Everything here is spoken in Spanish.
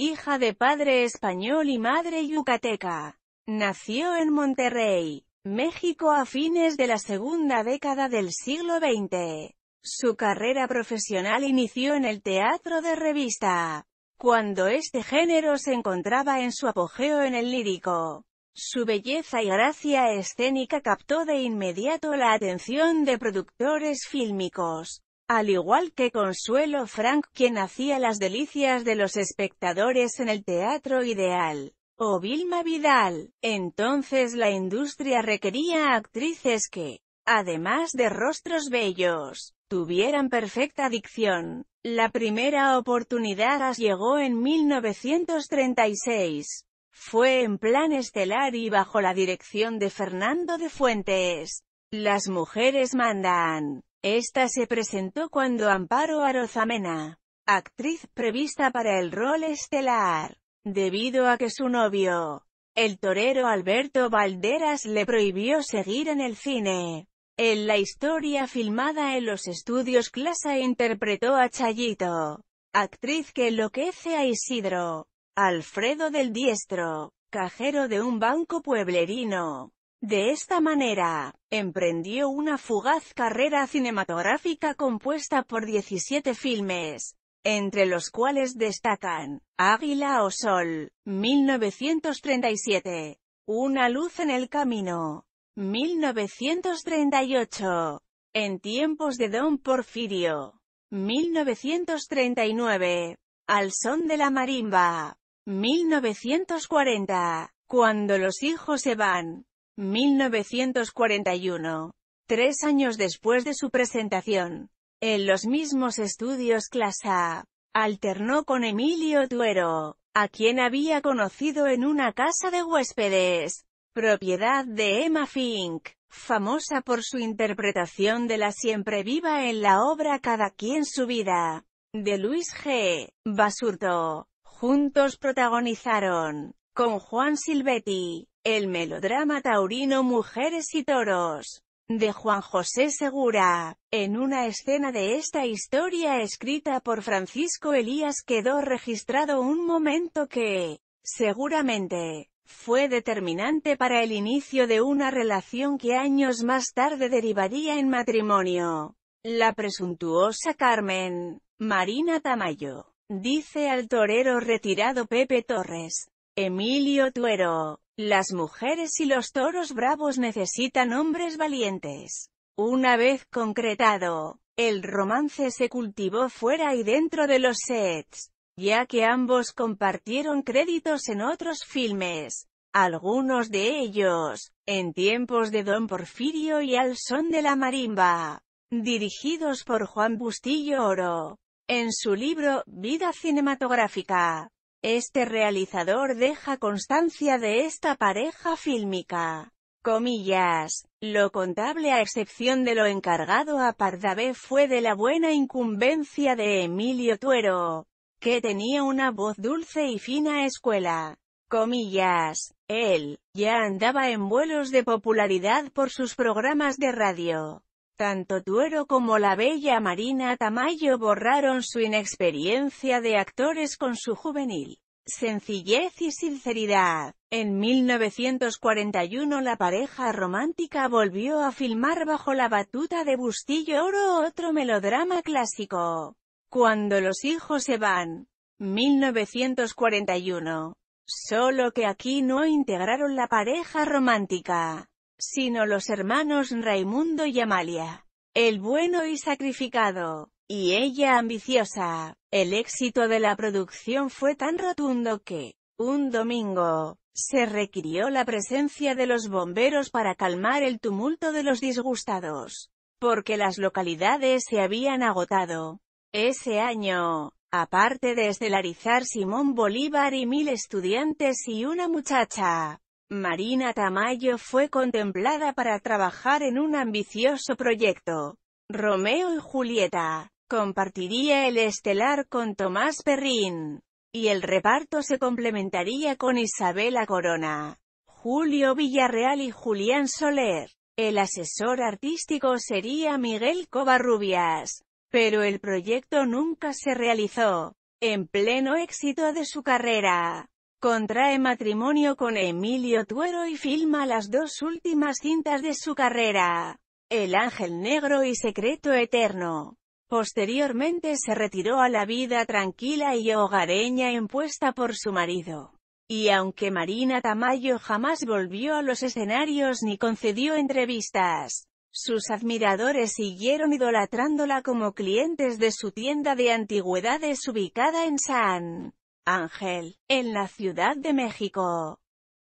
hija de padre español y madre yucateca. Nació en Monterrey, México a fines de la segunda década del siglo XX. Su carrera profesional inició en el teatro de revista, cuando este género se encontraba en su apogeo en el lírico. Su belleza y gracia escénica captó de inmediato la atención de productores fílmicos, al igual que Consuelo Frank, quien hacía las delicias de los espectadores en el Teatro Ideal, o Vilma Vidal, entonces la industria requería actrices que, además de rostros bellos, tuvieran perfecta dicción. La primera oportunidad llegó en 1936. Fue en plan estelar y bajo la dirección de Fernando de Fuentes. Las mujeres mandan. Esta se presentó cuando Amparo Arozamena, actriz prevista para el rol estelar, debido a que su novio, el torero Alberto Valderas le prohibió seguir en el cine. En la historia filmada en los estudios Clasa interpretó a Chayito, actriz que enloquece a Isidro, Alfredo del Diestro, cajero de un banco pueblerino. De esta manera, emprendió una fugaz carrera cinematográfica compuesta por 17 filmes, entre los cuales destacan, Águila o Sol, 1937, Una luz en el camino, 1938, En tiempos de Don Porfirio, 1939, Al son de la marimba, 1940, Cuando los hijos se van, 1941. Tres años después de su presentación, en los mismos estudios Clasa, alternó con Emilio Duero, a quien había conocido en una casa de huéspedes, propiedad de Emma Fink, famosa por su interpretación de la siempre viva en la obra Cada quien su vida, de Luis G. Basurto. Juntos protagonizaron, con Juan Silvetti, el melodrama taurino Mujeres y Toros, de Juan José Segura. En una escena de esta historia escrita por Francisco Elías quedó registrado un momento que, seguramente, fue determinante para el inicio de una relación que años más tarde derivaría en matrimonio. La presuntuosa Carmen, Marina Tamayo, dice al torero retirado Pepe Torres, Emilio Tuero. Las mujeres y los toros bravos necesitan hombres valientes. Una vez concretado, el romance se cultivó fuera y dentro de los sets, ya que ambos compartieron créditos en otros filmes, algunos de ellos, en tiempos de Don Porfirio y Al son de la marimba, dirigidos por Juan Bustillo Oro, en su libro Vida Cinematográfica. Este realizador deja constancia de esta pareja fílmica. Comillas. Lo contable a excepción de lo encargado a Pardabé fue de la buena incumbencia de Emilio Tuero, que tenía una voz dulce y fina escuela. Comillas. Él, ya andaba en vuelos de popularidad por sus programas de radio. Tanto Tuero como la bella Marina Tamayo borraron su inexperiencia de actores con su juvenil sencillez y sinceridad. En 1941 la pareja romántica volvió a filmar bajo la batuta de Bustillo Oro otro melodrama clásico. Cuando los hijos se van. 1941. Solo que aquí no integraron la pareja romántica sino los hermanos Raimundo y Amalia. El bueno y sacrificado, y ella ambiciosa. El éxito de la producción fue tan rotundo que, un domingo, se requirió la presencia de los bomberos para calmar el tumulto de los disgustados, porque las localidades se habían agotado. Ese año, aparte de estelarizar Simón Bolívar y mil estudiantes y una muchacha, Marina Tamayo fue contemplada para trabajar en un ambicioso proyecto, Romeo y Julieta. Compartiría el estelar con Tomás Perrin, y el reparto se complementaría con Isabela Corona, Julio Villarreal y Julián Soler. El asesor artístico sería Miguel Covarrubias, pero el proyecto nunca se realizó. En pleno éxito de su carrera, Contrae matrimonio con Emilio Tuero y filma las dos últimas cintas de su carrera, El Ángel Negro y Secreto Eterno. Posteriormente se retiró a la vida tranquila y hogareña impuesta por su marido. Y aunque Marina Tamayo jamás volvió a los escenarios ni concedió entrevistas, sus admiradores siguieron idolatrándola como clientes de su tienda de antigüedades ubicada en San Ángel, en la Ciudad de México.